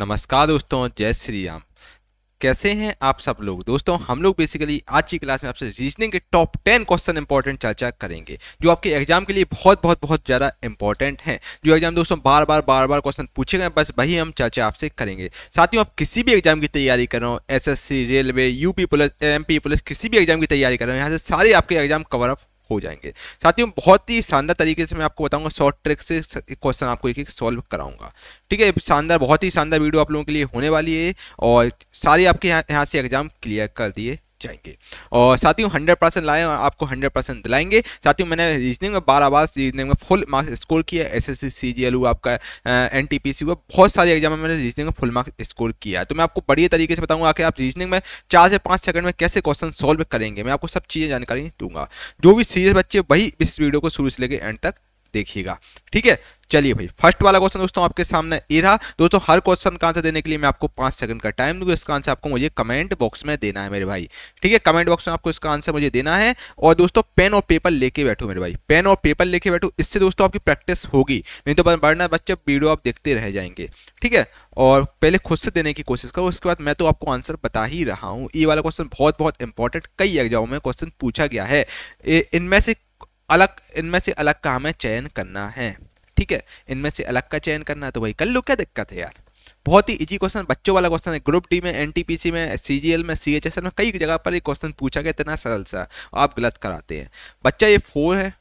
नमस्कार दोस्तों जय श्री राम कैसे हैं आप सब लोग दोस्तों हम लोग बेसिकली आज की क्लास में आपसे रीजनिंग के टॉप टेन क्वेश्चन इंपॉर्टेंट चर्चा करेंगे जो आपके एग्जाम के लिए बहुत बहुत बहुत ज़्यादा इंपॉर्टेंट हैं जो एग्जाम दोस्तों बार बार बार बार क्वेश्चन पूछे गए बस वही हम चर्चा आपसे करेंगे साथियों आप किसी भी एग्जाम की तैयारी करो S railway UP police M police किसी भी एग्जाम की तैयारी करो यहाँ से सारे आपके एग्जाम कवर अप हो जाएंगे साथियों बहुत ही शानदार तरीके से मैं आपको बताऊंगा शॉर्ट ट्रिक से क्वेश्चन आपको एक एक सॉल्व कराऊंगा ठीक है शानदार बहुत ही शानदार वीडियो आप लोगों के लिए होने वाली है और सारी आपके यहाँ यहाँ से एग्जाम क्लियर कर दिए जाएंगे और साथियों हंड्रेड परसेंट लाएँ और आपको हंड्रेड परसेंट दिलाएंगे साथियों मैंने रीजनिंग में बार बार रीजनिंग में फुल मार्क्स स्कोर किया S S C G L हुआ आपका एन टी पी सी हुआ बहुत सारे एग्जाम में मैंने रीजनिंग में फुल मार्क्स स्कोर किया तो मैं आपको बढ़िया तरीके से बताऊंगा कि आप रीजनिंग में चार से पाँच सेकंड में कैसे क्वेश्चन सॉल्व करेंगे मैं आपको सब चीज़ें जानकारी दूंगा जो भी सीरियस बच्चे वही इस वीडियो को शुरू से लेकर एंड तक देखिएगा ठीक है चलिए भाई फर्स्ट वाला क्वेश्चन दोस्तों आपके सामने ये रहा दोस्तों हर क्वेश्चन का आंसर देने के लिए मैं आपको पांच सेकंड का टाइम दूंगा इसका आंसर आपको मुझे कमेंट बॉक्स में देना है मेरे भाई ठीक है कमेंट बॉक्स में आपको इसका आंसर मुझे देना है और दोस्तों पेन और पेपर लेके बैठो मेरे भाई पेन और पेपर लेके बैठो इससे दोस्तों आपकी प्रैक्टिस होगी नहीं तो बढ़ना बच्चे वीडियो आप देखते रह जाएंगे ठीक है और पहले खुद से देने की कोशिश करो उसके बाद मैं तो आपको आंसर बता ही रहा हूँ ये वाला क्वेश्चन बहुत बहुत इंपॉर्टेंट कई एग्जामों में क्वेश्चन पूछा गया है इनमें से अलग इनमें से अलग काम है चयन करना है ठीक है इनमें से अलग का चयन करना है तो वही कर लो क्या दिक्कत है यार बहुत ही इजी क्वेश्चन बच्चों वाला क्वेश्चन है ग्रुप डी में एनटीपीसी में सीजीएल में सीएचएसएल में कई जगह पर ये क्वेश्चन पूछा गया इतना सरल सा आप गलत कराते हैं बच्चा ये फोर है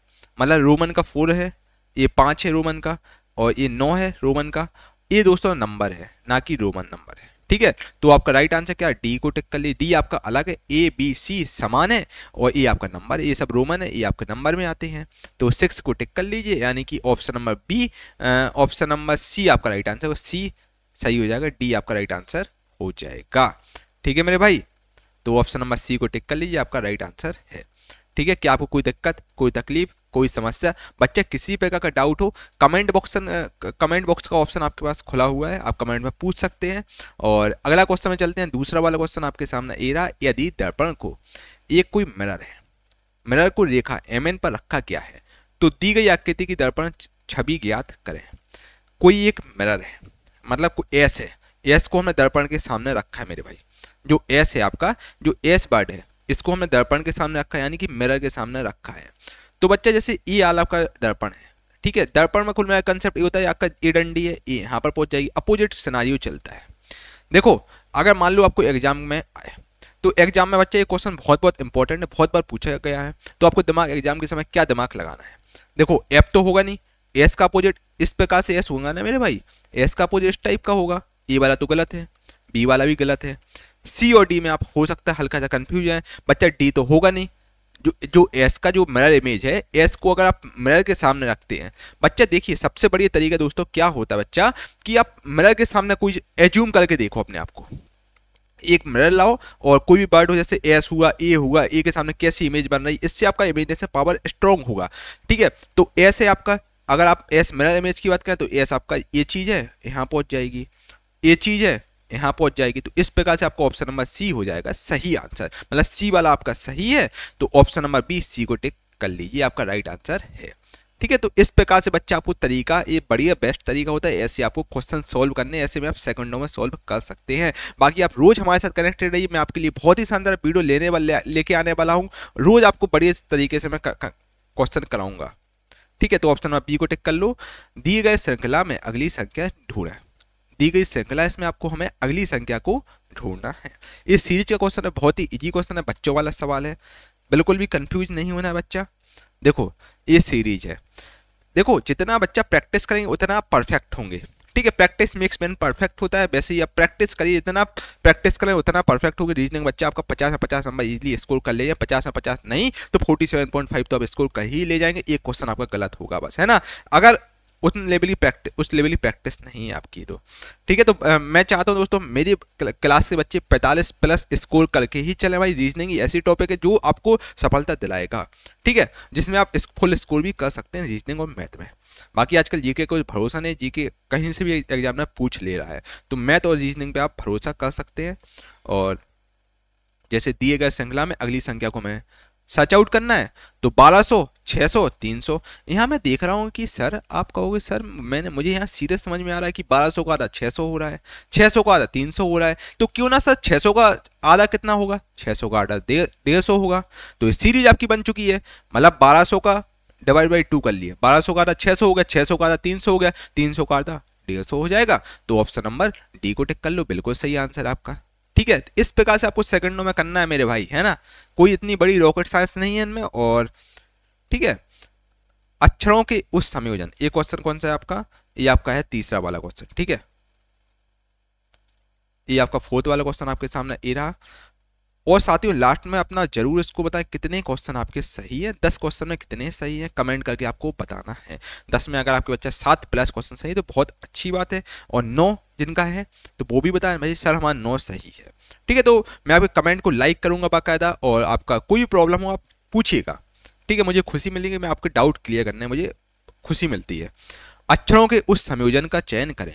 मतलब रोमन का फोर है ये पाँच है रोमन का और ये नौ है रोमन का ये दोस्तों नंबर है ना कि रोमन नंबर है ठीक है तो आपका राइट आंसर क्या है डी को टिक कर लिए डी आपका अलग है ए बी सी समान है और ए आपका नंबर ये सब रोमन है ये आपके नंबर में आते हैं तो सिक्स को टिक कर लीजिए यानी कि option number B option number C आपका राइट आंसर और सी सही हो जाएगा डी आपका राइट आंसर हो जाएगा ठीक है मेरे भाई तो ऑप्शन नंबर सी को टिक कर लीजिए आपका राइट आंसर है ठीक है क्या आपको कोई दिक्कत कोई तकलीफ कोई समस्या बच्चा किसी प्रकार का डाउट हो कमेंट बॉक्स कमेंट बॉक्स का ऑप्शन आपके पास खुला हुआ है आप कमेंट में पूछ सकते हैं और अगला क्वेश्चन में चलते हैं दूसरा वाला क्वेश्चन आपके सामने ए रहा यदि दर्पण को एक कोई मिरर है मिरर को रेखा एम पर रखा गया है तो दी गई आकृति की दर्पण छवि ज्ञात करें कोई एक मिरर है मतलब एस है एस को हमने दर्पण के सामने रखा है मेरे भाई जो एस है आपका जो एस बर्ड है इसको हमने दर्पण के सामने रखा है यानी कि मिरर के सामने रखा है तो बच्चा जैसे ई e आल आपका दर्पण है ठीक है दर्पण में कुल मेरा कंसेप्ट ये होता है आपका ई e डंडी है ई e यहाँ पर पहुंच जाएगी अपोजिट सिनारियो चलता है देखो अगर मान लो आपको एग्जाम में आए तो एग्जाम में बच्चा ये क्वेश्चन बहुत बहुत इंपॉर्टेंट है बहुत बार पूछा गया है तो आपको दिमाग एग्जाम के समय क्या दिमाग लगाना है देखो एप तो होगा नहीं एस का अपोजिट इस प्रकार से एस होगा ना मेरे भाई एस का अपोजिट इस टाइप का होगा ए वाला तो गलत है बी वाला भी गलत है सी और डी में आप हो सकता है हल्का सा कन्फ्यूज है बच्चा डी तो होगा नहीं जो जो एस का जो मिरर इमेज है एस को अगर आप मिरर के सामने रखते हैं बच्चा देखिए सबसे बढ़िया तरीका दोस्तों क्या होता है बच्चा कि आप मिरर के सामने कोई एज्यूम करके देखो अपने आप को एक मिरर लाओ और कोई भी बर्ड हो जैसे एस हुआ ए हुआ ए के सामने कैसी इमेज बन रही है इससे आपका जैसे पावर स्ट्रांग होगा ठीक है तो एस है आपका अगर आप एस मिरर इमेज की बात करें तो एस आपका ये चीज़ है यहाँ पहुँच जाएगी ये चीज़ है यहाँ पहुँच जाएगी तो इस प्रकार से आपको ऑप्शन नंबर सी हो जाएगा सही आंसर मतलब सी वाला आपका सही है तो ऑप्शन नंबर बी सी को टिक कर लीजिए आपका राइट आंसर है ठीक है तो इस प्रकार से बच्चा आपको तरीका ये बढ़िया बेस्ट तरीका होता है ऐसे आपको क्वेश्चन सॉल्व करने ऐसे में आप सेकंडों में सॉल्व कर सकते हैं बाकी आप रोज हमारे साथ कनेक्टेड रहिए मैं आपके लिए बहुत ही शानदार वीडियो लेने वाले लेके आने वाला हूँ रोज आपको बढ़िया तरीके से मैं क्वेश्चन कराऊंगा ठीक है तो ऑप्शन नंबर बी को टिक कर लो दिए गए श्रृंखला में अगली संख्या ढूंढें दी गई श्रृंखला इसमें आपको हमें अगली संख्या को ढूंढना है इस सीरीज का क्वेश्चन है बहुत ही इजी क्वेश्चन है बच्चों वाला सवाल है बिल्कुल भी कंफ्यूज नहीं होना है बच्चा देखो ये सीरीज है देखो जितना बच्चा प्रैक्टिस करेंगे उतना परफेक्ट होंगे ठीक है प्रैक्टिस मेक्स मैन परफेक्ट होता है वैसे ही आप प्रैक्टिस करिए जितना प्रैक्टिस करें उतना परफेक्ट होगी रीजनिंग बच्चा आपका पचास में पचास नंबर इजीली स्कोर कर ले या पचास में पचास नहीं तो फोर्टी सेवन पॉइंट फाइव तो आप स्कोर कर ही ले जाएंगे एक क्वेश्चन आपका गलत होगा बस है ना अगर उस लेवल की प्रैक्टिस उस लेवल की प्रैक्टिस नहीं है आपकी तो ठीक है तो आ, मैं चाहता हूँ दोस्तों मेरी क्लास के बच्चे 45 प्लस स्कोर करके ही चले भाई रीजनिंग ऐसी टॉपिक है जो आपको सफलता दिलाएगा ठीक है जिसमें आप फुल स्कोर भी कर सकते हैं रीजनिंग और मैथ में बाकी आजकल जीके कोई भरोसा नहीं जीके कहीं से भी एग्जामिनर पूछ ले रहा है तो मैथ और रीजनिंग पर आप भरोसा कर सकते हैं और जैसे दिए गए श्रृंखला में अगली संख्या को मैं सर्च आउट करना है तो 1200 छः सौ तीन सौ यहाँ मैं देख रहा हूँ कि सर आप कहोगे सर मैंने मुझे यहाँ सीधे समझ में आ रहा है कि बारह सौ का आधा छः सौ हो रहा है छः सौ का आधा तीन सौ हो रहा है तो क्यों ना सर छः सौ का आधा कितना होगा छः सौ का आधा डेढ़ सौ होगा तो सीरीज आपकी बन चुकी है मतलब बारह सौ का डिवाइड बाई टू कर लिए बारह सौ का आधा छः सौ हो गया छः सौ का आधा तीन सौ हो गया तीन सौ का आधा डेढ़ सौ हो जाएगा तो ऑप्शन नंबर डी को टिक कर लो बिल्कुल सही आंसर आपका ठीक है इस प्रकार से आपको सेकंडों में करना है मेरे भाई है ना कोई इतनी बड़ी रॉकेट साइंस नहीं है इनमें और ठीक है अक्षरों के उस संयोजन ये क्वेश्चन कौन सा है आपका ये आपका है तीसरा वाला क्वेश्चन ठीक है ये आपका फोर्थ वाला क्वेश्चन आपके सामने ए रहा और साथियों लास्ट में अपना जरूर इसको बताएं कितने क्वेश्चन आपके सही है दस क्वेश्चन में कितने सही हैं कमेंट करके आपको बताना है दस में अगर आपके बच्चा सात प्लस क्वेश्चन सही है तो बहुत अच्छी बात है और नौ जिनका है तो वो भी बताएं भाई सर हमारा नौ सही है ठीक है तो मैं आपके कमेंट को लाइक करूंगा बाकायदा और आपका कोई प्रॉब्लम हो आप पूछिएगा ठीक है मुझे खुशी मिलेगी मैं आपके डाउट क्लियर करने मुझे खुशी मिलती है अक्षरों के उस संयोजन का चयन करें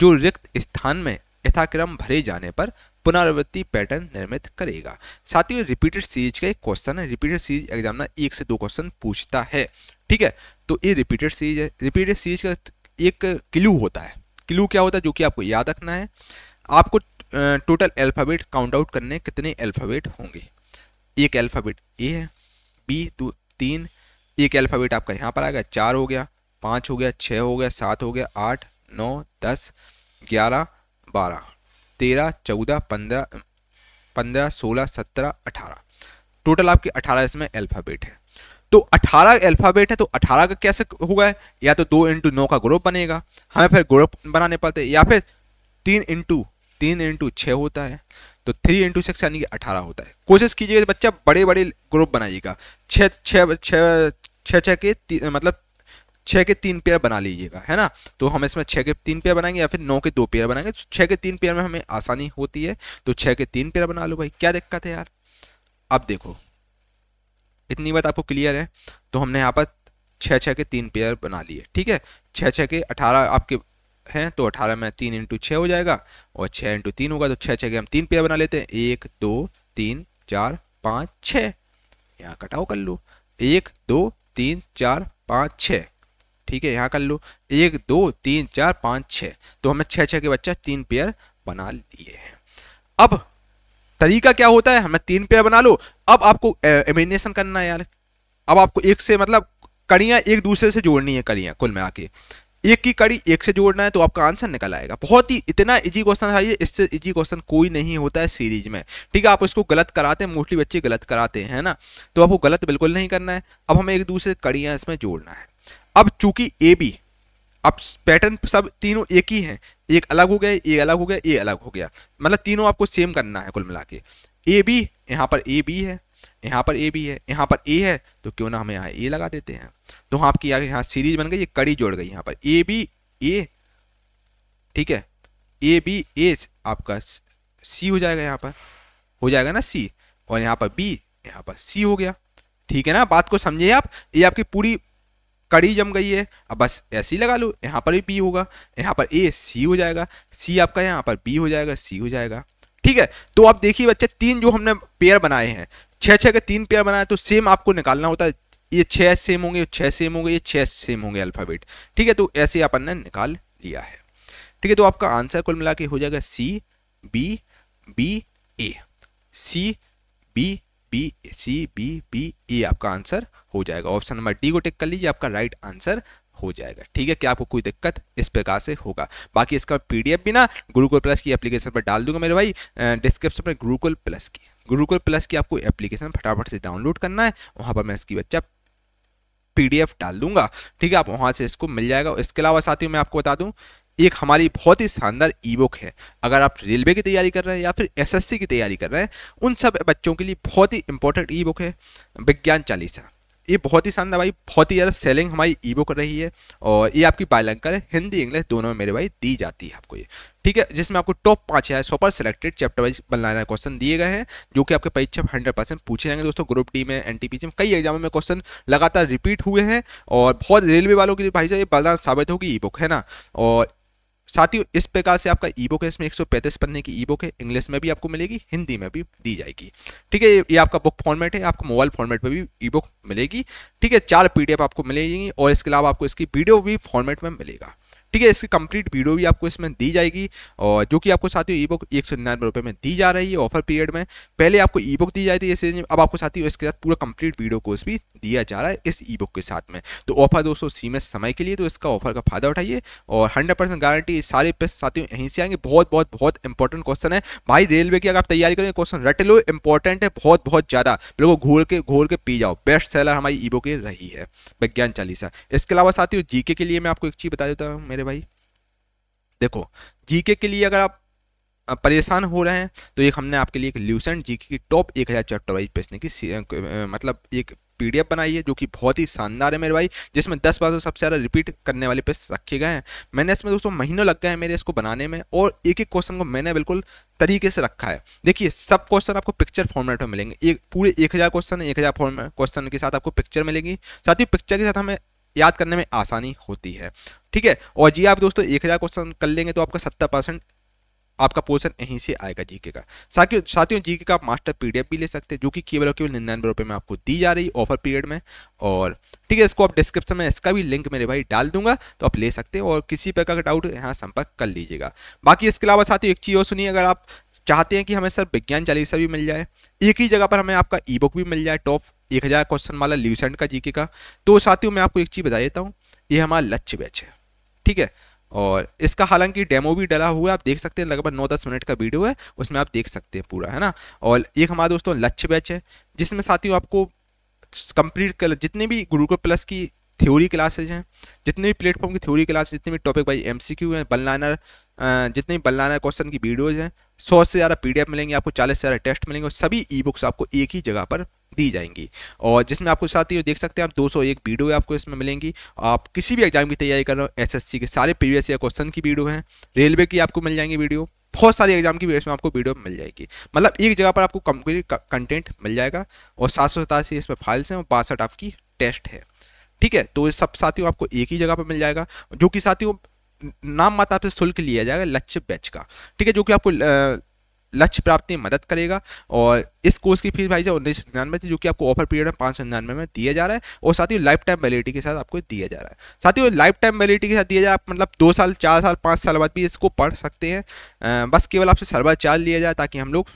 जो रिक्त स्थान में यथाक्रम भरे जाने पर पुनरावृत्ति पैटर्न निर्मित करेगा साथ ही रिपीटेड सीरीज का एक क्वेश्चन है रिपीटेड सीरीज एग्जामिनर एक से दो क्वेश्चन पूछता है ठीक है तो ये रिपीटेड सीरीज है रिपीटेड सीरीज का एक क्लू होता है क्लू क्या होता है जो कि आपको याद रखना है आपको टोटल अल्फ़ाबेट काउंट आउट करने कितने अल्फ़ाबेट होंगे एक अल्फ़ाबेट ए है बी दो तीन एक अल्फ़ाबेट आपका यहाँ पर आ गया चार हो गया पाँच हो गया छः हो गया सात हो गया आठ नौ दस ग्यारह बारह तेरह चौदह पंद्रह पंद्रह सोलह सत्रह अठारह टोटल आपके अठारह इसमें अल्फ़ाबेट है तो अठारह अल्फ़ाबेट है तो अठारह का कैसे होगा या तो दो इंटू नौ का ग्रुप बनेगा हमें फिर ग्रुप बनाने पड़ते हैं या फिर तीन इंटू तीन इंटू छः होता है तो थ्री इंटू सिक्स यानी कि अठारह होता है कोशिश कीजिएगा बच्चा बड़े बड़े ग्रुप बनाइएगा छः छः के मतलब छः के तीन पेयर बना लीजिएगा है ना तो हम इसमें छः के तीन पेयर बनाएंगे या फिर नौ के दो पेयर बनाएंगे तो छः के तीन पेयर में हमें आसानी होती है तो छः के तीन पेयर बना लो भाई क्या दिक्कत है यार अब देखो इतनी बात आपको क्लियर है तो हमने यहाँ पर छः छः के तीन पेयर बना लिए ठीक है छः छः के अठारह आपके हैं तो अठारह में तीन इंटू छः हो जाएगा और छः इंटू तीन होगा तो छः छः के हम तीन पेयर बना लेते हैं एक दो तीन चार पाँच छः यहाँ कटाओ कर लो एक दो तीन चार पाँच छः ठीक है यहाँ कर लो एक दो तीन चार पाँच छः तो हमें छः छः के बच्चा तीन पेयर बना लिए हैं अब तरीका क्या होता है हमें तीन पेयर बना लो अब आपको एमिनेशन करना है यार अब आपको एक से मतलब कड़ियाँ एक दूसरे से जोड़नी है कड़ियाँ कुल में आके एक की कड़ी एक से जोड़ना है तो आपका आंसर निकल आएगा बहुत ही इतना इजी क्वेश्चन था ये इससे इजी क्वेश्चन कोई नहीं होता है सीरीज में ठीक है आप इसको गलत कराते हैं मोस्टली बच्चे गलत कराते हैं ना तो आपको गलत बिल्कुल नहीं करना है अब हमें एक दूसरे कड़ियाँ इसमें जोड़ना है अब चूंकि ए बी अब पैटर्न सब तीनों एक ही हैं एक अलग हो गया ए अलग हो गया ए अलग हो गया मतलब तीनों आपको सेम करना है कुल मिला के ए बी यहाँ पर ए बी है यहाँ पर ए भी है यहाँ पर ए है तो क्यों ना हम यहाँ ए लगा देते हैं तो हाँ आपकी यहाँ सीरीज बन गई ये कड़ी जोड़ गई यहाँ पर ए बी ए ठीक है ए बी ए आपका सी हो जाएगा यहाँ पर हो जाएगा ना सी और यहाँ पर बी यहाँ पर सी हो गया ठीक है ना बात को समझिए आप ये आपकी पूरी कड़ी जम गई है अब बस ऐसे ही लगा लो यहाँ पर भी बी होगा यहाँ पर ए सी हो जाएगा सी आपका यहाँ पर बी हो जाएगा सी हो जाएगा ठीक है तो आप देखिए बच्चे तीन जो हमने पेयर बनाए हैं छः छः के तीन पेयर बनाए तो सेम आपको निकालना होता है ये छः सेम होंगे छः सेम होंगे ये छः सेम होंगे अल्फ़ाबेट ठीक है तो ऐसे अपन ने निकाल लिया है ठीक है तो आपका आंसर कुल मिला के हो जाएगा C B B A C B B C B B A आपका आंसर हो जाएगा ऑप्शन नंबर डी को टिक कर लीजिए आपका राइट आंसर हो जाएगा ठीक है क्या आपको कोई दिक्कत इस प्रकार से होगा बाकी इसका पीडीएफ भी ना गुरुकुल प्लस की एप्लीकेशन पर डाल दूंगा मेरे भाई डिस्क्रिप्शन पर गुरुकुल प्लस की गुरुकुल प्लस की आपको एप्लीकेशन फटाफट से डाउनलोड करना है वहाँ पर मैं इसकी बच्चा पी डाल दूंगा ठीक है आप वहाँ से इसको मिल जाएगा इसके अलावा साथियों मैं आपको बता दूँ एक हमारी बहुत ही शानदार ई बुक है अगर आप रेलवे की तैयारी कर रहे हैं या फिर एसएससी की तैयारी कर रहे हैं उन सब बच्चों के लिए बहुत ही इंपॉर्टेंट ई बुक है विज्ञान चालीसा ये बहुत ही शानदार भाई बहुत ही ज़्यादा सेलिंग हमारी ई बुक रही है और ये आपकी बायलंकर है हिंदी इंग्लिश दोनों में मेरे भाई दी जाती है आपको ये ठीक है जिसमें आपको टॉप पाँच हज़ार सुपर सेलेक्टेड चैप्टर वाइज बनलाना क्वेश्चन दिए गए हैं जो कि आपके परीक्षा में हंड्रेड परसेंट पूछे जाएंगे दोस्तों ग्रुप डी में एन में कई एग्जामों में क्वेश्चन लगातार रिपीट हुए हैं और बहुत रेलवे वालों के लिए भाई साहब ये बलदान साबित होगी ई बुक है ना और साथ ही इस प्रकार से आपका ई बुक है इसमें पैंतीस पन्ने की ई बुक है इंग्लिश में भी आपको मिलेगी हिंदी में भी दी जाएगी ठीक है ये आपका बुक फॉर्मेट है आपको मोबाइल फॉर्मेट में भी ई बुक मिलेगी ठीक है चार एफ आपको मिलेगी और इसके अलावा आपको इसकी वीडियो भी फॉर्मेट में मिलेगा ठीक है इसकी कंप्लीट वीडियो भी आपको इसमें दी जाएगी और जो कि आपको साथियों ई बुक एक सौ निन्यानवे रुपये में दी जा रही है ऑफर पीरियड में पहले आपको ई बुक दी जाती है इस अब आपको साथियों इसके साथ पूरा कंप्लीट वीडियो कोर्स भी दिया जा रहा है इस ई बुक के साथ में तो ऑफर दोस्तों सीमित समय के लिए तो इसका ऑफर का फायदा उठाइए और हंड्रेड गारंटी सारे पेस्ट साथियों यहीं से आएंगे बहुत बहुत बहुत इंपॉर्टेंट क्वेश्चन है भाई रेलवे की अगर आप तैयारी करेंगे क्वेश्चन रट लो इंपॉर्टेंट है बहुत बहुत ज़्यादा लोग घोर के घोर के पी जाओ बेस्ट सेलर हमारी ई बुक रही है विज्ञान चालीसा इसके अलावा साथियों जीके के लिए मैं आपको एक चीज़ बता देता हूँ मेरे भाई देखो जीके के लिए अगर आप परेशान हो रहे हैं तो एक हमने आपके लिए एक ल्यूसेंट जीके की टॉप एक हज़ार चैप्टर वाइज बेचने की मतलब एक पीडीएफ बनाई है जो कि बहुत ही शानदार है मेरे भाई जिसमें दस बार सबसे ज़्यादा रिपीट करने वाले पेस्ट रखे गए हैं मैंने इसमें दोस्तों महीनों लग गए हैं मेरे इसको बनाने में और एक एक क्वेश्चन को मैंने बिल्कुल तरीके से रखा है देखिए सब क्वेश्चन आपको पिक्चर फॉर्मेट में मिलेंगे एक पूरे एक हज़ार क्वेश्चन एक हज़ार क्वेश्चन के साथ आपको पिक्चर मिलेगी साथ ही पिक्चर के साथ हमें याद करने में आसानी होती है ठीक है और जी आप दोस्तों एक हज़ार क्वेश्चन कर लेंगे तो आपका सत्तर परसेंट आपका पोर्सन यहीं से आएगा जीके का साथियों साथियों जीके का आप मास्टर पीडीएफ भी ले सकते हैं जो कि केवल और केवल निन्यानवे रुपये में आपको दी जा रही ऑफर पीरियड में और ठीक है इसको आप डिस्क्रिप्शन में इसका भी लिंक मेरे भाई डाल दूंगा तो आप ले सकते हैं और किसी प्रकार का डाउट यहाँ संपर्क कर लीजिएगा बाकी इसके अलावा साथियों एक चीज़ और सुनिए अगर आप चाहते हैं कि हमें सर विज्ञान चालीसा भी मिल जाए एक ही जगह पर हमें आपका ई बुक भी मिल जाए टॉप एक हज़ार क्वेश्चन वाला ल्यूसेंट का जीके का तो साथियों मैं आपको एक चीज़ बता देता हूँ ये हमारा लक्ष्य बैच है ठीक है और इसका हालांकि डेमो भी डला हुआ है आप देख सकते हैं लगभग नौ दस मिनट का वीडियो है उसमें आप देख सकते हैं पूरा है ना और एक हमारा दोस्तों लक्ष्य बैच है जिसमें साथियों आपको कंप्लीट कर जितने भी गुरुकुल प्लस की थ्योरी क्लासेज हैं जितने भी प्लेटफॉर्म की थ्योरी क्लास जितने भी topic wise M C Q हैं बल लाइनर जितने बल्लाना क्वेश्चन की वीडियोज़ हैं सौ से ज़्यादा पी मिलेंगे आपको चालीस से ज़्यादा टेस्ट मिलेंगे और सभी ई बुक्स आपको एक ही जगह पर दी जाएंगी और जिसमें आपको साथ ही देख सकते हैं आप 201 वीडियो आपको इसमें मिलेंगी आप किसी भी एग्जाम की तैयारी कर रहे हो एसएससी के सारे प्रीवियस या क्वेश्चन की वीडियो हैं रेलवे की आपको मिल जाएंगी वीडियो बहुत सारे एग्जाम की वीडियोस में आपको वीडियो मिल जाएगी मतलब एक जगह पर आपको कंप्लीट कंटेंट मिल जाएगा और सात सौ सतासी इसमें फाइल्स हैं और बासठ आपकी टेस्ट है ठीक है तो सब साथियों आपको एक ही जगह पर मिल जाएगा जो कि साथियों नाम मात्र आपसे शुल्क लिया जाएगा लक्ष्य बैच का ठीक है जो कि आपको लक्ष्य प्राप्ति में मदद करेगा और इस कोर्स की फीस भाई जो उन्नीस निन्यानवे थी जो कि आपको ऑफर पीरियड में पाँच सौ निन्यानवे में दिया जा रहा है और साथ ही लाइफ टाइम वैलिडिटी के साथ आपको दिया जा रहा है साथ ही लाइफ टाइम वैलिडिटी के साथ दिया जाए आप मतलब दो साल चार साल पाँच साल बाद भी इसको पढ़ सकते हैं बस केवल आपसे सर्वर चार्ज लिया जाए ताकि हम लोग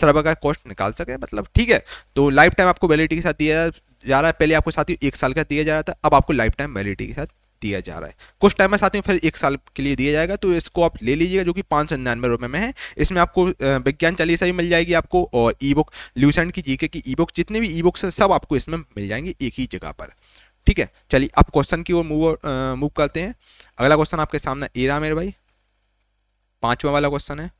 सर्वर का कॉस्ट निकाल सकें मतलब ठीक है तो लाइफ टाइम आपको वैलिडिटी के साथ दिया जा रहा है पहले आपको साथ ही एक साल का दिया जा रहा था अब आपको लाइफ टाइम वैलिडिटी के साथ दिया जा रहा है कुछ टाइम में साथियों फिर एक साल के लिए दिया जाएगा तो इसको आप ले लीजिएगा जो कि पाँच सौ निन्यानवे रुपये में है इसमें आपको विज्ञान चालीसा भी मिल जाएगी आपको और ई बुक ल्यूसेंट की जीके की ई बुक जितने भी ई बुक्स हैं सब आपको इसमें मिल जाएंगी एक ही जगह पर ठीक है चलिए आप क्वेश्चन की ओर मूव मूव करते हैं अगला क्वेश्चन आपके सामने रहा मेरे भाई पाँचवा वाला क्वेश्चन है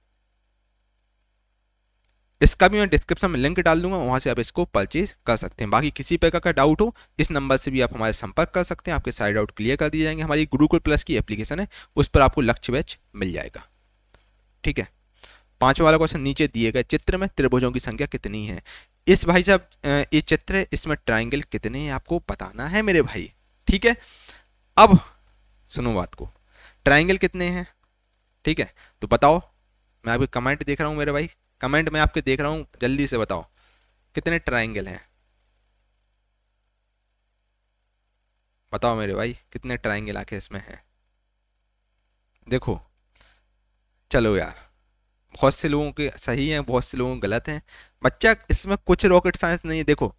इसका भी मैं डिस्क्रिप्शन में लिंक डाल दूंगा वहाँ से आप इसको परचेज कर सकते हैं बाकी किसी प्रकार का डाउट हो इस नंबर से भी आप हमारे संपर्क कर सकते हैं आपके सारे डाउट क्लियर कर दिए जाएंगे हमारी गुरुकुल प्लस की एप्लीकेशन है उस पर आपको लक्ष्य बैच मिल जाएगा ठीक है पाँचवा वाला क्वेश्चन नीचे दिए गए चित्र में त्रिभुजों की संख्या कितनी है इस भाई साहब ये चित्र है इसमें ट्राइंगल कितने हैं आपको बताना है मेरे भाई ठीक है अब सुनो बात को ट्राइंगल कितने हैं ठीक है तो बताओ मैं आपके कमेंट देख रहा हूँ मेरे भाई कमेंट में आपके देख रहा हूँ जल्दी से बताओ कितने ट्राइंगल हैं बताओ मेरे भाई कितने ट्राइंगल आके इसमें हैं देखो चलो यार बहुत से लोगों के सही हैं बहुत से लोगों के गलत हैं बच्चा इसमें कुछ रॉकेट साइंस नहीं है देखो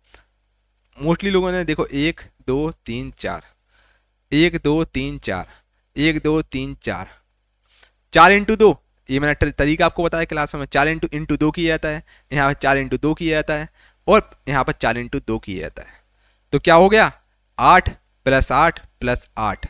मोस्टली लोगों ने देखो एक दो तीन चार एक दो तीन चार एक दो तीन चार चार इंटू दो ये मैंने तरीका आपको बताया क्लास में चार इंटू इंटू दो किया जाता है यहाँ पर चार इंटू दो किया जाता है और यहाँ पर चार इंटू दो किया जाता है तो क्या हो गया आठ प्लस आठ प्लस आठ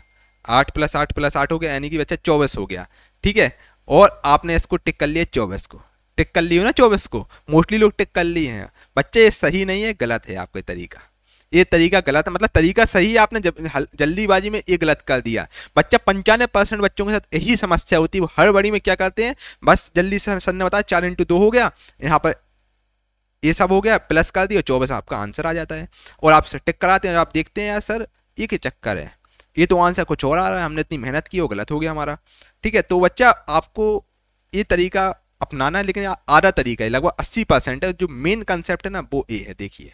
आठ प्लस आठ प्लस आठ हो गया यानी कि बच्चा चौबीस हो गया ठीक है और आपने इसको टिक कर लिया चौबीस को टिक कर ली हो ना चौबीस को मोस्टली लोग टिक कर लिए हैं बच्चे ये सही नहीं है गलत है आपका तरीका ये तरीका गलत है मतलब तरीका सही है आपने जल्दीबाजी में ये गलत कर दिया बच्चा पंचानवे परसेंट बच्चों के साथ यही समस्या होती है हर बड़ी में क्या करते हैं बस जल्दी से सर ने बताया चार इंटू दो हो गया यहाँ पर ये सब हो गया प्लस कर दिया चौबीस आपका आंसर आ जाता है और आप टिक कराते हैं आप देखते हैं यार सर ये क्या चक्कर है ये तो आंसर कुछ और आ रहा है हमने इतनी मेहनत की वो गलत हो गया हमारा ठीक है तो बच्चा आपको ये तरीका अपनाना है लेकिन आधा तरीका है लगभग अस्सी परसेंट है जो मेन कंसेप्ट है ना वो ये है देखिए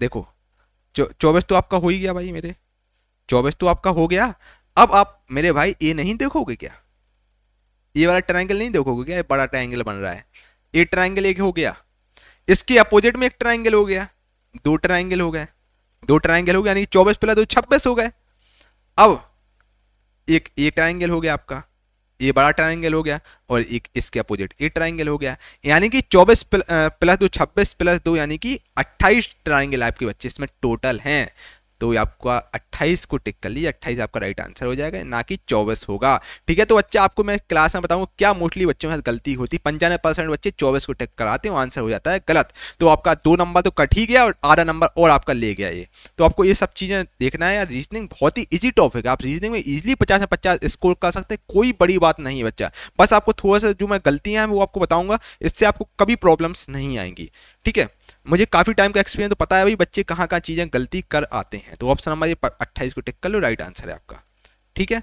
देखो चौबीस तो आपका हो ही गया भाई मेरे चौबीस तो आपका हो गया अब आप मेरे भाई ये नहीं देखोगे क्या ये वाला ट्राइंगल नहीं देखोगे क्या ये बड़ा ट्राइंगल बन रहा है ये ट्राइंगल एक हो गया इसके अपोजिट में एक ट्राइंगल हो गया दो ट्राइंगल हो गए दो ट्राइंगल हो गया यानी चौबीस प्लस दो छब्बीस हो गए अब एक ये ट्राइंगल हो गया आपका ये बड़ा ट्राइंगल हो गया और एक इसके अपोजिट ये ट्राइंगल हो गया यानी कि 24 प्लस दो 26 प्लस दो यानी कि 28 ट्राइंगल आपके बच्चे इसमें टोटल हैं तो आपका 28 को टिक कर लीजिए 28 आपका राइट आंसर हो जाएगा ना कि चौबीस होगा ठीक है तो बच्चा आपको मैं क्लास में बताऊँ क्या मोस्टली बच्चों के साथ गलती होती है पंचानवे परसेंट बच्चे चौबीस को टिक कराते हैं आंसर हो जाता है गलत तो आपका दो नंबर तो कट ही गया और आधा नंबर और आपका ले गया ये तो आपको ये सब चीज़ें देखना है यार रीजनिंग बहुत ही ईजी टॉपिक है आप रीजनिंग में ईजिली पचास से पचास स्कोर कर सकते हैं कोई बड़ी बात नहीं है बच्चा बस आपको थोड़ा सा जो मैं गलतियाँ हैं वो आपको बताऊँगा इससे आपको कभी प्रॉब्लम्स नहीं आएंगी ठीक है मुझे काफ़ी टाइम का एक्सपीरियंस तो पता है भाई बच्चे कहाँ कहाँ चीज़ें गलती कर आते हैं तो ऑप्शन हमारे अट्ठाईस को टिक कर लो राइट आंसर है आपका ठीक है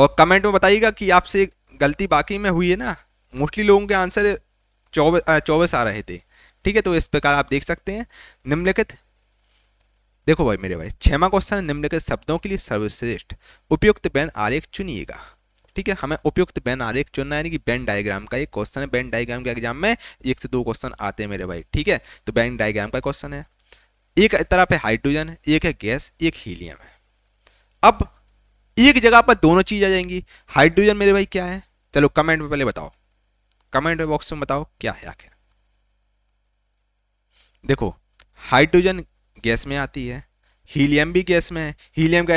और कमेंट में बताइएगा कि आपसे गलती बाकी में हुई है ना मोस्टली लोगों के आंसर चौबीस चौबीस आ रहे थे ठीक है तो इस प्रकार आप देख सकते हैं निम्नलिखित देखो भाई मेरे भाई छेमा क्वेश्चन निम्नलिखित शब्दों के लिए सर्वश्रेष्ठ उपयुक्त बैन आरेख चुनिएगा ठीक है हमें उपयुक्त बैन आरेख चुनना यानी कि बैन डायग्राम का एक क्वेश्चन है बैन डायग्राम के एग्जाम में एक से दो क्वेश्चन आते हैं मेरे भाई ठीक है तो बैन डायग्राम का क्वेश्चन है एक तरह पे हाइड्रोजन है एक है गैस एक हीलियम है अब एक जगह पर दोनों चीज आ जाएंगी हाइड्रोजन मेरे भाई क्या है चलो कमेंट में पहले बताओ कमेंट बॉक्स में बताओ क्या है आखिर देखो हाइड्रोजन गैस में आती है हीलियम भी गैस में है हीलियम का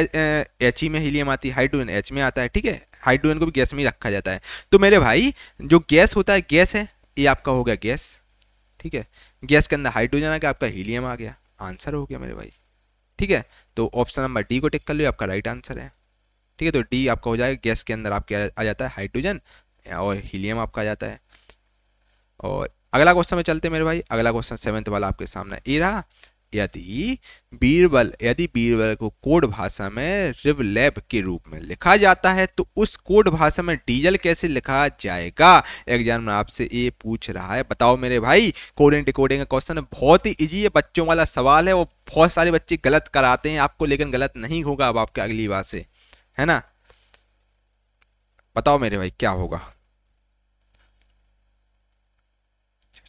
एच ई e में हीलियम आती है हाइड्रोजन एच में आता है ठीक है हाइड्रोजन को भी गैस में ही रखा जाता है तो मेरे भाई जो गैस होता है गैस है ये आपका हो गया गैस ठीक है गैस के अंदर हाइड्रोजन आ गया आपका हीलियम आ गया आंसर हो गया मेरे भाई ठीक है तो ऑप्शन नंबर डी को टिक कर लो आपका राइट आंसर है ठीक है तो डी आपका हो जाएगा गैस के अंदर आपके आ जाता है हाइड्रोजन और हीलियम आपका आ जाता है और अगला क्वेश्चन में चलते हैं मेरे भाई अगला क्वेश्चन सेवन्थ वाला आपके सामने ये रहा यदि बीरबल यदि बीरबल को कोड भाषा में रिवलैब के रूप में लिखा जाता है तो उस कोड भाषा में डीजल कैसे लिखा जाएगा एग्जाम में आपसे ये पूछ रहा है बताओ मेरे भाई कोडिंग डिकोडिंग का क्वेश्चन बहुत ही ईजी है बच्चों वाला सवाल है वो बहुत सारे बच्चे गलत कराते हैं आपको लेकिन गलत नहीं होगा अब आपके अगली बार से है ना बताओ मेरे भाई क्या होगा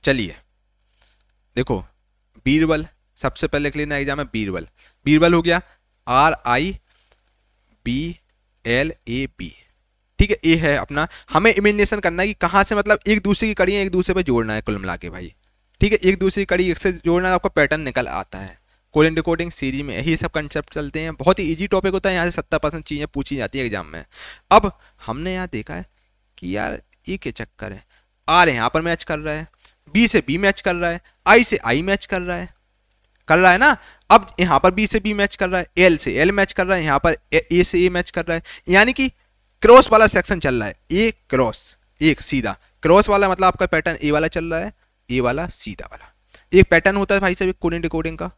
चलिए देखो बीरबल सबसे पहले लिख लेना एग्जाम है बीरबल बीरबल हो गया R I B L A B ठीक है ए है अपना हमें इमेजिनेशन करना है कि कहाँ से मतलब एक दूसरे की कड़ियाँ एक दूसरे पर जोड़ना है कुल मिला के भाई ठीक है एक दूसरे की कड़ी एक से जोड़ना आपका पैटर्न निकल आता है कोलन डिकोडिंग सीरीज में यही सब कंसेप्ट चलते हैं बहुत ही इजी टॉपिक होता है यहाँ से सत्तर परसेंट चीज़ें पूछी जाती है एग्जाम में अब हमने यहाँ देखा है कि यार ये क्या चक्कर है आर यहाँ पर मैच कर रहा है बी से बी मैच कर रहा है आई से आई मैच कर रहा है कर रहा है ना अब यहाँ पर बी से बी मैच कर रहा है एल से एल मैच कर रहा है यहाँ पर ए से ए मैच कर रहा है यानी कि क्रॉस वाला सेक्शन चल रहा है ए क्रॉस एक सीधा क्रॉस वाला मतलब आपका पैटर्न ए वाला चल रहा है ए वाला सीधा वाला एक पैटर्न होता है भाई साहब कोडिंग डिकोडिंग का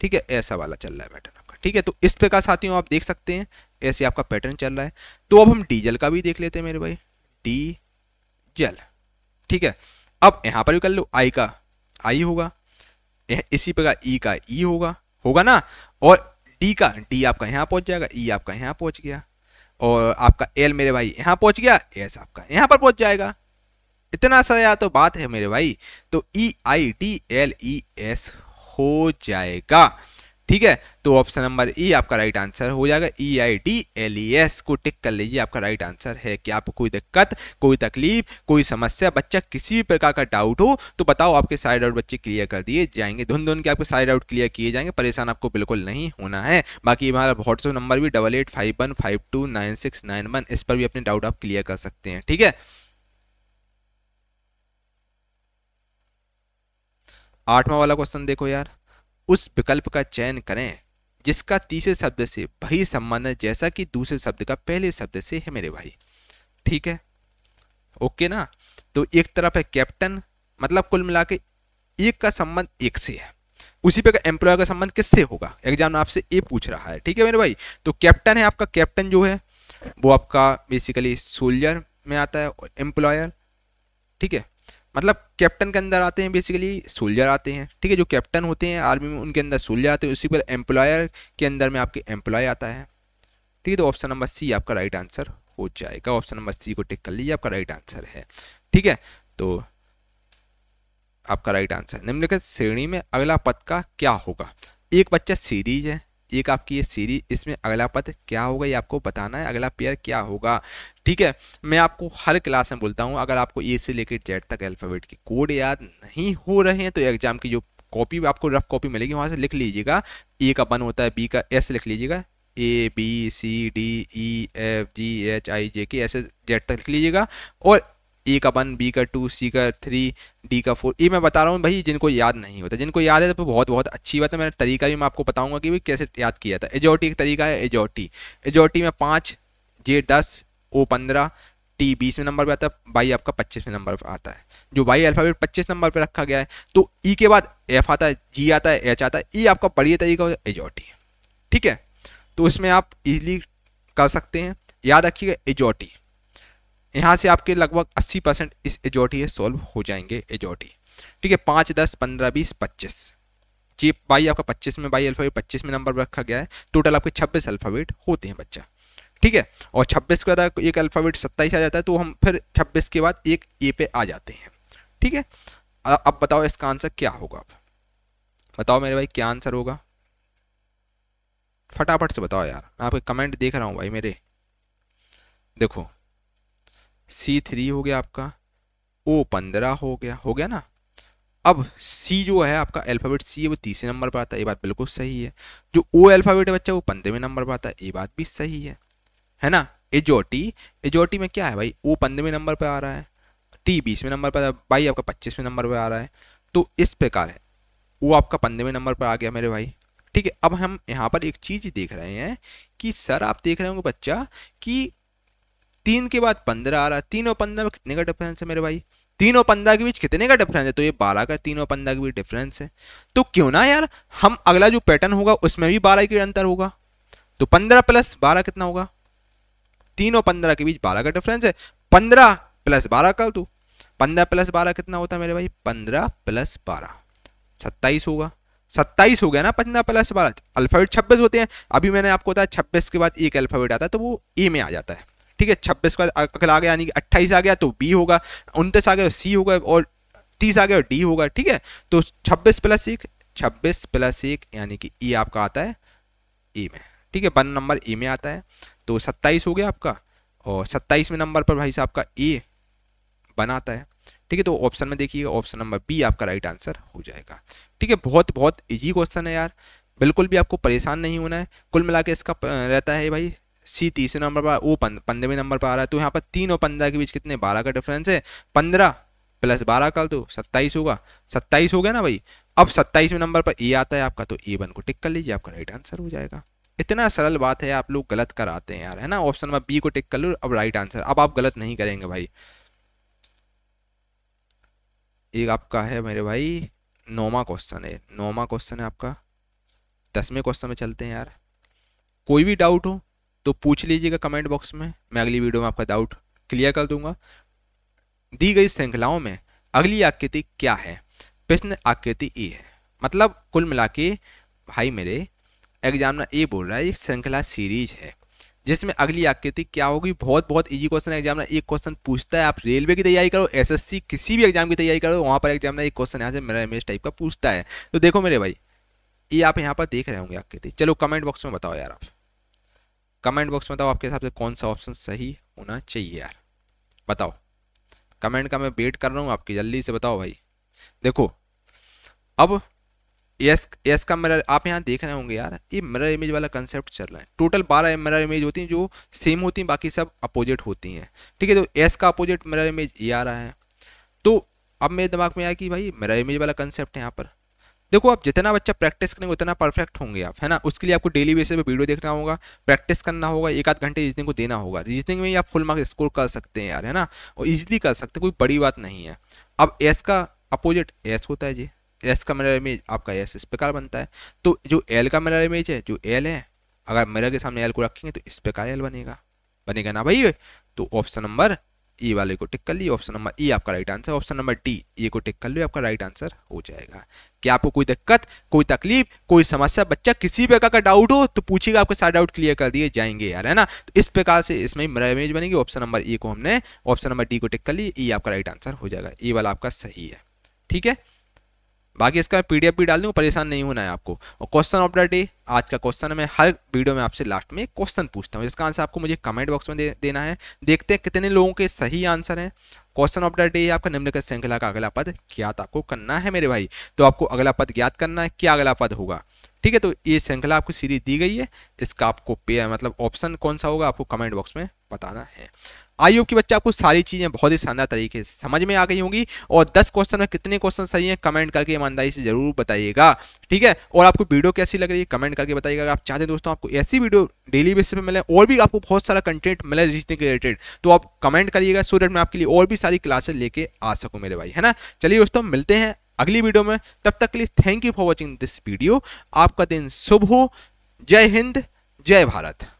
ठीक है ऐसा वाला चल रहा है पैटर्न आपका ठीक है तो इस प्रकार साथियों आप देख सकते हैं ऐसे आपका पैटर्न चल रहा है तो अब हम डीजल का भी देख लेते हैं मेरे भाई डी जल ठीक है अब यहाँ पर भी कर लो आई का आई होगा सकते हैं इसी प्रकार ई e का ई e होगा होगा ना और डी का डी आपका यहाँ पहुंच जाएगा ई e आपका यहाँ पहुंच गया और आपका एल मेरे भाई यहाँ पहुंच गया एस आपका यहाँ पर पहुंच जाएगा इतना सा या तो बात है मेरे भाई तो E I D L E S हो जाएगा ठीक है तो ऑप्शन नंबर ई आपका राइट आंसर हो जाएगा E I D L E S को टिक कर लीजिए आपका राइट आंसर है कि आपको कोई दिक्कत कोई तकलीफ कोई समस्या बच्चा किसी भी प्रकार का डाउट हो तो बताओ आपके सारे डाउट बच्चे क्लियर कर दिए जाएंगे धुन धुन के आपके सारे डाउट क्लियर किए जाएंगे परेशान आपको बिल्कुल नहीं होना है बाकी हमारा व्हाट्सअप नंबर भी double eight five one five two nine six nine one इस पर भी अपने डाउट आप क्लियर कर सकते हैं ठीक है आठवां वाला क्वेश्चन देखो यार उस विकल्प का चयन करें जिसका तीसरे शब्द से वही सम्मान है जैसा कि दूसरे शब्द का पहले शब्द से है मेरे भाई ठीक है ओके ना तो एक तरफ है कैप्टन मतलब कुल मिला के एक का संबंध एक से है उसी पे एम्प्लॉयर का संबंध किससे होगा एग्जाम आपसे ये पूछ रहा है ठीक है मेरे भाई तो कैप्टन है आपका कैप्टन जो है वो आपका बेसिकली सोल्जर में आता है एम्प्लॉयर ठीक है मतलब कैप्टन के अंदर आते हैं बेसिकली सोल्जर आते हैं ठीक है जो कैप्टन होते हैं आर्मी में उनके अंदर सोल्जर आते हैं उसी पर एम्प्लॉयर के अंदर में आपके एम्प्लॉय आता है ठीक है तो ऑप्शन नंबर सी आपका राइट आंसर हो जाएगा ऑप्शन नंबर सी को टिक कर लीजिए आपका राइट आंसर है ठीक है तो आपका राइट आंसर निम्नलिखित श्रेणी में अगला पद का क्या होगा एक बच्चा सीरीज है एक आपकी ये सीरीज इसमें अगला पद क्या होगा ये आपको बताना है अगला पेयर क्या होगा ठीक है मैं आपको हर क्लास में बोलता हूँ अगर आपको ए से लेकर जेड तक अल्फ़ाबेट के कोड याद नहीं हो रहे हैं तो एग्जाम की जो कॉपी आपको रफ कॉपी मिलेगी वहाँ से लिख लीजिएगा ए का बन होता है बी का एस लिख लीजिएगा A B C D E F G H I J K ऐसे जेड तक लिख लीजिएगा और ए का वन बी का टू सी का थ्री डी का फोर ये मैं बता रहा हूँ भाई जिनको याद नहीं होता जिनको याद है तो बहुत बहुत अच्छी बात है मेरा तरीका भी मैं आपको बताऊंगा कि भाई कैसे याद किया जाता है एजोटी एक तरीका है एजोटी एजोटी में पाँच जे दस ओ पंद्रह टी बीसवें नंबर पर आता है बाई आपका पच्चीसवें नंबर पर आता है जो बाई अल्फ़ाबेट पच्चीस नंबर पर रखा गया है तो ई e के बाद एफ आता है जी आता है एच आता है ई आपका बढ़िया तरीका होता है एजोटी ठीक है तो इसमें आप इजली कर सकते हैं याद रखिएगा एजोटी यहाँ से आपके लगभग 80 परसेंट इस एजोटी है सॉल्व हो जाएंगे एजोटी ठीक है पाँच दस पंद्रह बीस पच्चीस जी बाई आपका पच्चीस में बाई अल्फ़ावेट पच्चीस में नंबर रखा गया है टोटल आपके छब्बीस अल्फावेट होते हैं बच्चा ठीक है और छब्बीस के बाद एक अल्फ़ावेट सत्ताईस आ जाता है तो हम फिर छब्बीस के बाद एक ए पे आ जाते हैं ठीक है अब बताओ इसका आंसर क्या होगा आप बताओ मेरे भाई क्या आंसर होगा फटाफट से बताओ यार मैं आपके कमेंट देख रहा हूँ भाई मेरे देखो सी थ्री हो गया आपका ओ पंद्रह हो गया हो गया ना अब सी जो है आपका अल्फ़ाबेट सी है वो तीसरे नंबर पर आता है ये बात बिल्कुल सही है जो ओ अल्फ़ाबेट है बच्चा वो पंद्रहवें नंबर पर आता है ये बात भी सही है है ना एजोटी एजोटी में क्या है भाई ओ पंद्रहवें नंबर पर आ रहा है टी बीसवें नंबर पर भाई आपका पच्चीसवें नंबर पर आ रहा है तो इस प्रकार है वो आपका पंद्रहवें नंबर पर आ गया मेरे भाई ठीक है अब हम यहाँ पर एक चीज़ देख रहे हैं कि सर आप देख रहे होंगे बच्चा कि तीन के बाद पंद्रह आ रहा है तीन और पंद्रह में कितने का डिफरेंस है मेरे भाई तीन और पंद्रह के बीच कितने का डिफरेंस है तो ये बारह का तीन और पंद्रह के बीच डिफरेंस है तो क्यों ना यार हम अगला जो पैटर्न होगा उसमें भी बारह के अंतर होगा तो पंद्रह प्लस बारह कितना होगा तीन और पंद्रह के बीच बारह का डिफरेंस है पंद्रह प्लस बारह कर दो पंद्रह प्लस बारह कितना होता है मेरे भाई पंद्रह प्लस बारह सत्ताईस होगा सत्ताईस हो गया ना पंद्रह प्लस बारह अल्फाबेट छब्बीस होते हैं अभी मैंने आपको बताया छब्बीस के बाद एक अल्फाबेट आता है तो वो ए में आ जाता है ठीक है छब्बीस का अगला आ गया यानी कि अट्ठाईस आ गया तो बी होगा उनतीस आ गया तो सी होगा और तीस आ गया और तो डी होगा ठीक है तो छब्बीस प्लस एक छब्बीस प्लस एक यानी कि ई e आपका आता है ई e में ठीक है वन नंबर ई e में आता है तो सत्ताईस हो गया आपका और सत्ताईसवें नंबर पर भाई साहब का ए बनाता है ठीक है तो ऑप्शन में देखिए ऑप्शन नंबर बी आपका राइट आंसर हो जाएगा ठीक है बहुत बहुत इजी क्वेश्चन है यार बिल्कुल भी आपको परेशान नहीं होना है कुल मिला इसका रहता है भाई सी तीसरे नंबर पर ओ पंद्रहवें नंबर पर आ रहा है तो यहाँ पर तीन और पंद्रह के बीच कितने बारह का डिफरेंस है पंद्रह प्लस बारह कर दो सत्ताईस होगा सत्ताईस हो गया ना भाई अब सत्ताईसवें नंबर पर ए आता है आपका तो ए वन को टिक कर लीजिए आपका राइट आंसर हो जाएगा इतना सरल बात है आप लोग गलत कराते हैं यार है ना ऑप्शन नंबर बी को टिक कर लो अब राइट आंसर अब आप गलत नहीं करेंगे भाई एक आपका है मेरे भाई नौवा क्वेश्चन है नौवा क्वेश्चन है आपका दसवें क्वेश्चन में चलते हैं यार कोई भी डाउट हो तो पूछ लीजिएगा कमेंट बॉक्स में मैं अगली वीडियो में आपका डाउट क्लियर कर दूंगा दी गई श्रृंखलाओं में अगली आकृति क्या है प्रश्न आकृति ई है मतलब कुल मिला के भाई मेरे एग्जामिनर ए बोल रहा है एक श्रृंखला सीरीज है जिसमें अगली आकृति क्या होगी बहुत बहुत इजी क्वेश्चन एग्जामिनर एक क्वेश्चन पूछता है आप रेलवे की तैयारी करो एसएससी किसी भी एग्जाम की तैयारी करो वहाँ पर एग्जामिनर एक क्वेश्चन यहाँ से मेरा इमेज टाइप का पूछता है तो देखो मेरे भाई ये आप यहाँ पर देख रहे होंगे आकृति चलो कमेंट बॉक्स में बताओ यार आप कमेंट बॉक्स में बताओ आपके हिसाब से कौन सा ऑप्शन सही होना चाहिए यार बताओ कमेंट का मैं वेट कर रहा हूँ आपकी जल्दी से बताओ भाई देखो अब यस यस का मिरर आप यहाँ देख रहे होंगे यार ये मिरर इमेज वाला कंसेप्ट चल रहा है टोटल बारह मिरर इमेज होती हैं जो सेम होती हैं बाकी सब अपोजिट होती हैं ठीक है तो एस का अपोजिट मिरर इमेज ये आ रहा है तो अब मेरे दिमाग में आया कि भाई मिरर इमेज वाला कंसेप्ट है यहाँ पर देखो आप जितना बच्चा प्रैक्टिस करेंगे उतना परफेक्ट होंगे आप है ना उसके लिए आपको डेली बेसिस पे वीडियो देखना होगा प्रैक्टिस करना होगा एक आध घंटे रीजनिंग को देना होगा रीजनिंग में आप फुल मार्क्स स्कोर कर सकते हैं यार है ना और ईजिली कर सकते हैं कोई बड़ी बात नहीं है अब एस का अपोजिट एस होता है जी एस का मिरर इमेज आपका एस इस प्रकार बनता है तो जो एल का मिरर इमेज है जो एल है अगर मिरर के सामने एल को रखेंगे तो इस प्रकार एल बनेगा बनेगा ना भाई तो ऑप्शन नंबर ए e वाले को टिक कर लिए ऑप्शन नंबर ई आपका right answer option number D A को टिक कर लिए आपका राइट आंसर हो जाएगा क्या आपको कोई दिक्कत कोई तकलीफ कोई समस्या बच्चा किसी भी प्रकार का डाउट हो तो पूछिएगा आपके सारे डाउट क्लियर कर दिए जाएंगे यार है ना तो इस प्रकार से इसमें इमेज बनेगी ऑप्शन नंबर ए को हमने ऑप्शन नंबर डी को टिक कर लिए ई e आपका राइट आंसर हो जाएगा ई e वाला आपका सही है ठीक है बाकी इसका मैं पीडीएफ भी डाल दूँ परेशान नहीं होना है आपको और क्वेश्चन ऑफ द डे आज का क्वेश्चन मैं हर वीडियो में आपसे लास्ट में क्वेश्चन पूछता हूँ जिसका आंसर आपको मुझे कमेंट बॉक्स में दे, देना है देखते हैं कितने लोगों के सही आंसर हैं क्वेश्चन ऑफ द डे आपका निम्नलिखित श्रृंखला का अगला पद ज्ञात आपको करना है मेरे भाई तो आपको अगला पद ज्ञात करना है क्या अगला पद होगा ठीक है तो ये श्रृंखला आपको सीरीज दी गई है इसका आपको पे मतलब ऑप्शन कौन सा होगा आपको कमेंट बॉक्स में बताना है आई होप कि बच्चे आपको सारी चीज़ें बहुत ही शानदार तरीके से समझ में आ गई होंगी और 10 क्वेश्चन में कितने क्वेश्चन सही हैं कमेंट करके ईमानदारी से जरूर बताइएगा ठीक है और आपको वीडियो कैसी लग रही है कमेंट करके बताइएगा अगर आप चाहते हैं दोस्तों आपको ऐसी वीडियो डेली बेसिस पे मिले और भी आपको बहुत सारा कंटेंट मिले रीजनिंग के रिलेटेड तो आप कमेंट करिएगा सो डेट मैं आपके लिए और भी सारी क्लासेस लेके आ सकूँ मेरे भाई है ना चलिए दोस्तों मिलते हैं अगली वीडियो में तब तक के लिए thank you for watching this video आपका दिन शुभ हो जय हिंद जय भारत